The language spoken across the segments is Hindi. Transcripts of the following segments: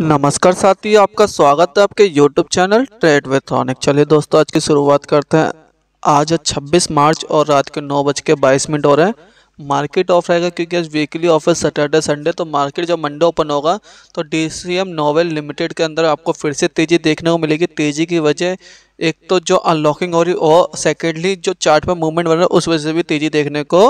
नमस्कार साथियों आपका स्वागत है आपके YouTube चैनल ट्रेड वेथॉनिक चलिए दोस्तों आज की शुरुआत करते हैं आज है 26 मार्च और रात के नौ बज के बाईस मिनट हो रहे हैं मार्केट ऑफ रहेगा क्योंकि आज वीकली ऑफ है सैटरडे संडे तो मार्केट जब मंडे ओपन होगा तो D C M Nouvelle Limited के अंदर आपको फिर से तेज़ी देखने को मिलेगी तेज़ी की वजह एक तो जो अनलॉकिंग हो रही और सेकेंडली जो चार्ट में मूवमेंट बन रहा है उस वजह से भी तेज़ी देखने को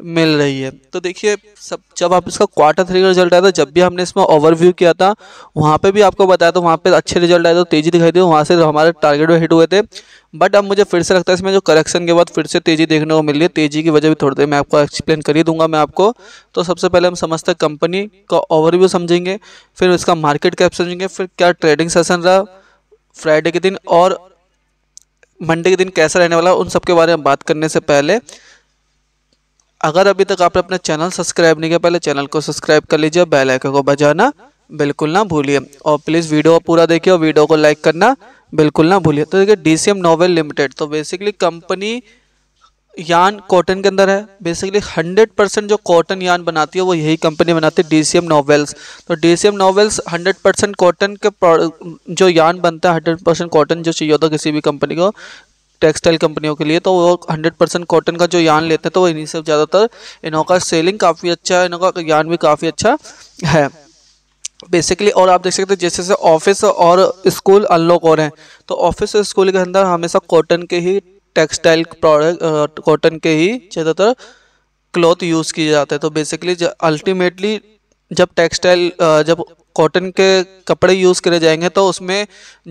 मिल रही है तो देखिए सब जब आप इसका क्वार्टर थ्री का रिजल्ट आया था जब भी हमने इसमें ओवरव्यू किया था वहाँ पे भी आपको बताया था वहाँ पे अच्छे रिजल्ट आए थे तो तेज़ी दिखाई दी वहाँ से हमारे टारगेट में हिट हुए थे बट अब मुझे फिर से लगता है इसमें जो करेक्शन के बाद फिर से तेज़ी देखने को मिल रही है तेज़ी की वजह भी थोड़ी देर मैं आपको एक्सप्लेन कर ही दूंगा मैं आपको तो सबसे पहले हम समझते कंपनी का ओवरव्यू समझेंगे फिर उसका मार्केट कैप समझेंगे फिर क्या ट्रेडिंग सेशन रहा फ्राइडे के दिन और मंडे के दिन कैसा रहने वाला उन सब के बारे में बात करने से पहले अगर अभी तक आपने अपना चैनल सब्सक्राइब नहीं किया पहले चैनल को सब्सक्राइब कर लीजिए बेल आइकन को बजाना बिल्कुल ना भूलिए और प्लीज़ वीडियो पूरा देखिए और वीडियो को लाइक करना बिल्कुल ना भूलिए तो देखिए डीसीएम नोवेल लिमिटेड तो बेसिकली कंपनी यान कॉटन के अंदर है बेसिकली 100 परसेंट जो कॉटन यान बनाती है वो यही कंपनी बनाती है डी एम नॉवेल्स तो DCM Nouvelles hundred percent cotton के जो यान बनता है 100 परसेंट कॉटन जो चाहिए होता है किसी भी कंपनी को टेक्सटाइल कंपनियों के लिए तो वो हंड्रेड परसेंट कॉटन का जो यान लेते हैं तो इन्हीं से ज़्यादातर इन्हों का सेलिंग काफ़ी अच्छा है इन्हों का यान भी काफ़ी अच्छा है बेसिकली और आप देख सकते हैं जैसे जैसे ऑफिस और स्कूल अनलॉक हो रहे हैं तो ऑफिस और स्कूल के अंदर हमेशा कॉटन के ही टेक्सटाइल प्रोडक्ट कॉटन के ही ज़्यादातर क्लॉथ यूज़ किए जाते हैं तो बेसिकली अल्टीमेटली जब टेक्सटाइल जब कॉटन के कपड़े यूज़ करे जाएंगे तो उसमें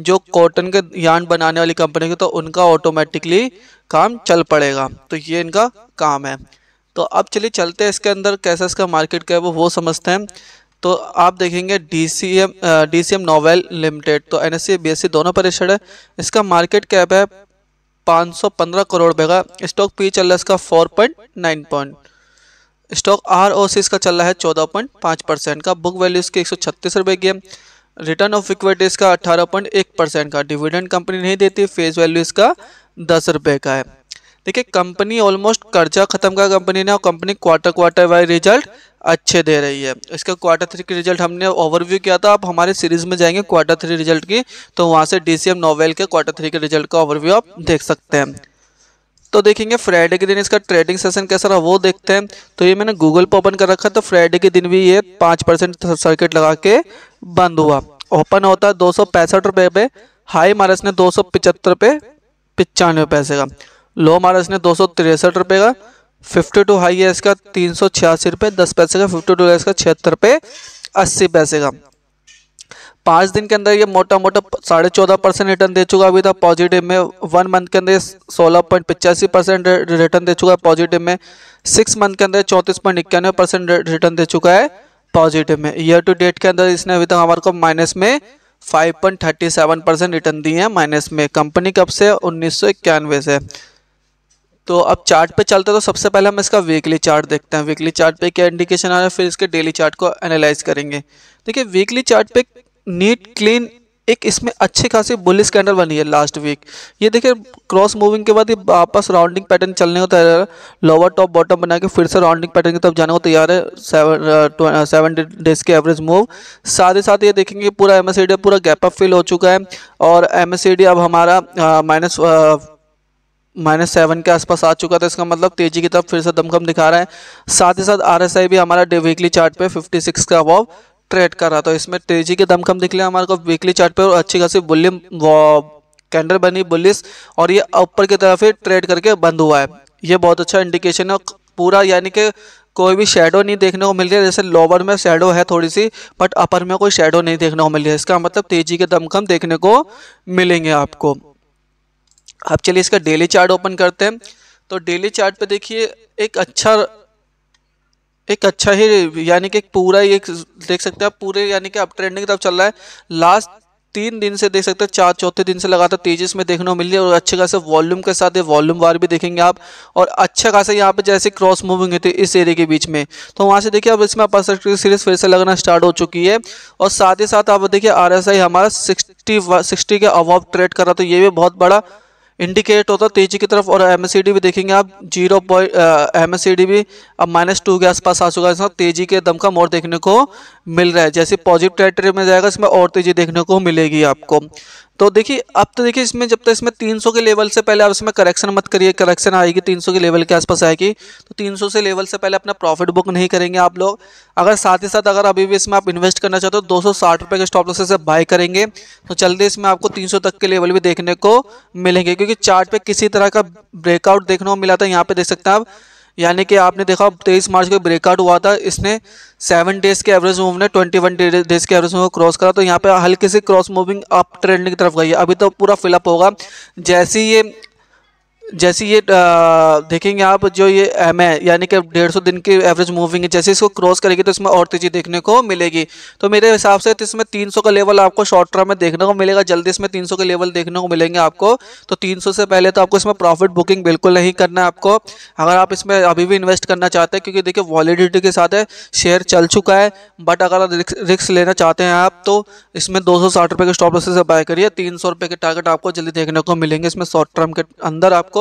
जो कॉटन के यान बनाने वाली कंपनी के तो उनका ऑटोमेटिकली काम चल पड़ेगा तो ये इनका काम है तो अब चलिए चलते हैं इसके अंदर कैसा इसका मार्केट क्या है वो वो समझते हैं तो आप देखेंगे D C M D C M Nouvelle Limited तो N S C B S C दोनों परिषद है इसका मार्केट कैप है 515 करोड़ रुपये का स्टॉक पी चल रहा है इसका 4.9 point stock R O C इसका चल रहा है चौदह पॉइंट पाँच परसेंट का बुक वैल्यू इसकी एक सौ छत्तीस रुपये की है रिटर्न ऑफ इक्विटी इसका अट्ठारह पॉइंट एक परसेंट का डिविडेंड कंपनी नहीं देती फेस वैल्यू इसका दस रुपये का है देखिए कंपनी ऑलमोस्ट कर्जा खत्म का कंपनी ने और company quarter quarter wise result अच्छे दे रही है इसका क्वार्टर थ्री के रिजल्ट हमने ओवरव्यू किया था आप हमारे सीरीज में जाएंगे क्वार्टर थ्री रिजल्ट की तो वहाँ से डीसीएम नोवेल के क्वार्टर थ्री के रिजल्ट का ओवरव्यू आप देख सकते हैं तो देखेंगे फ्राइडे के दिन इसका ट्रेडिंग सेशन कैसा रहा वो देखते हैं तो ये मैंने गूगल पर ओपन कर रखा तो फ्राइडे के दिन भी ये पाँच परसेंट सर्किट लगा के बंद हुआ ओपन होता है दो सौ पैंसठ रुपये पे हाई मारस ने दो सौ पिचहत्तर पे पचानवे पैसे का लो मारस ने दो सौ तिरसठ रुपये का फिफ्टी टू हाई है इसका तीन सौ छियासी रुपये दस पैसे का फिफ्टी टू है इसका छिहत्तर रुपये अस्सी पैसे का पाँच दिन के अंदर ये मोटा मोटा साढ़े चौदह परसेंट रिटर्न दे चुका अभी तक पॉजिटिव में वन मंथ के अंदर सोलह पॉइंट पचासी परसेंट रिटर्न दे चुका है पॉजिटिव में सिक्स मंथ के अंदर चौंतीस पॉइंट इक्यानवे परसेंट रिटर्न दे चुका है पॉजिटिव में ईयर टू डेट के अंदर इसने अभी तक हमारे को माइनस में five point thirty seven percent return दी है माइनस में कंपनी कब से उन्नीस सौ इक्यानवे से तो अब चार्ट पे चलते हैं तो सबसे पहले हम इसका वीकली चार्ट देखते हैं वीकली चार्ट पे क्या इंडिकेशन आ रहा है फिर इसके डेली चार्ट को एनालाइज करेंगे देखिए वीकली चार्ट पे नीट क्लीन एक इसमें अच्छी खासी बुलिस कैंडल बनी है लास्ट वीक ये देखिए क्रॉस मूविंग के बाद ये वापस राउंडिंग पैटर्न चलने को तैयार है लोअर टॉप बॉटम बना के फिर से राउंडिंग पैटर्न की तरफ जाने को तैयार है सेवन डेज uh, uh, के एवरेज मूव साथ ही साथ ये देखेंगे पूरा एम पूरा गैप अप फिल हो चुका है और एम अब हमारा माइनस माइनस सेवन के आसपास आ चुका था इसका मतलब तेजी की तरफ फिर से दमखम दिखा रहा है साथ ही साथ आरएसआई भी हमारा वीकली चार्ट पे 56 का अबाव ट्रेड कर रहा था इसमें तेजी के दमखम निकले हमारे को वीकली चार्ट पे और अच्छी खासी बुल्यम कैंडल बनी बुलिस और ये ऊपर की तरफ ही ट्रेड करके बंद हुआ है ये बहुत अच्छा इंडिकेशन है पूरा यानी कि कोई भी शेडो नहीं देखने को मिल रही है जैसे लोअर में शेडो है थोड़ी सी बट अपर में कोई शेडो नहीं देखने को मिल रही है इसका मतलब तेजी के दमखम देखने को मिलेंगे आपको अब चलिए इसका डेली चार्ट ओपन करते हैं तो डेली चार्ट पे देखिए एक अच्छा एक अच्छा ही यानी कि एक पूरा ही एक देख सकते हैं आप पूरे यानी कि अब ट्रेंडिंग तरफ चल रहा है लास्ट तीन दिन से देख सकते हैं चार चौथे दिन से लगातार तेजिस में देखने को मिल रही है और अच्छे खासे वॉल्यूम के साथ ये वॉल्यूम वार भी देखेंगे आप और अच्छा खासा यहाँ पे जैसे क्रॉस मूविंग होती है इस एरिया के बीच में तो वहाँ से देखिए अब इसमें आप सीरीज फिर से लगना स्टार्ट हो चुकी है और साथ ही साथ आप देखिए आर हमारा सिक्सटी सिक्सटी के अवॉब ट्रेड कर रहा तो ये भी बहुत बड़ा इंडिकेट होता है तेजी की तरफ और एम भी देखेंगे आप जीरो पॉइंट एम भी अब माइनस टू के आसपास आ चुका है इसमें तेजी के दम का मोर देखने को मिल रहा है जैसे पॉजिटिव टेरेटरी में जाएगा इसमें और तेजी देखने को मिलेगी आपको तो देखिए अब तो देखिए इसमें जब तक तो इसमें 300 के लेवल से पहले आप इसमें करेक्शन मत करिए करेक्शन आएगी 300 के लेवल के आसपास आएगी तो 300 से लेवल से पहले अपना प्रॉफिट बुक नहीं करेंगे आप लोग अगर साथ ही साथ अगर अभी भी इसमें आप इन्वेस्ट करना चाहते हो दो सौ के स्टॉप लॉस से बाय करेंगे तो जल्दी इसमें आपको तीन तक के लेवल भी देखने को मिलेंगे क्योंकि चार्ट किसी तरह का ब्रेकआउट देखने को मिला था यहाँ पर देख सकते हैं आप यानी कि आपने देखा तेईस मार्च को ब्रेकआउट हुआ था इसने सेवन डेज के एवरेज मूव ने ट्वेंटी वन डेज के एवरेज मूव क्रॉस करा तो यहाँ पे हल्की सी क्रॉस मूविंग अप ट्रेंड की तरफ गई है अभी तो पूरा फिलअप होगा जैसे ये जैसे ये देखेंगे आप जो ये एम है यानी कि डेढ़ सौ दिन की एवरेज मूविंग है जैसे इसको क्रॉस करेगी तो इसमें और तेज़ी देखने को मिलेगी तो मेरे हिसाब से तो इसमें सौ का लेवल आपको शॉर्ट टर्म में देखने को मिलेगा जल्दी इसमें तीन सौ के लेवल देखने को मिलेंगे आपको तो तीन सौ से पहले तो आपको इसमें प्रॉफिट बुकिंग बिल्कुल नहीं करना है आपको अगर आप इसमें अभी भी इन्वेस्ट करना चाहते हैं क्योंकि देखिए वॉलीडिटी के साथ है शेयर चल चुका है बट अगर रिक्स लेना चाहते हैं आप तो इसमें दो सौ के स्टॉप लॉसेस से बाय करिए तीन सौ के टारगेट आपको जल्दी देखने को मिलेंगे इसमें शॉर्ट टर्म के अंदर आपको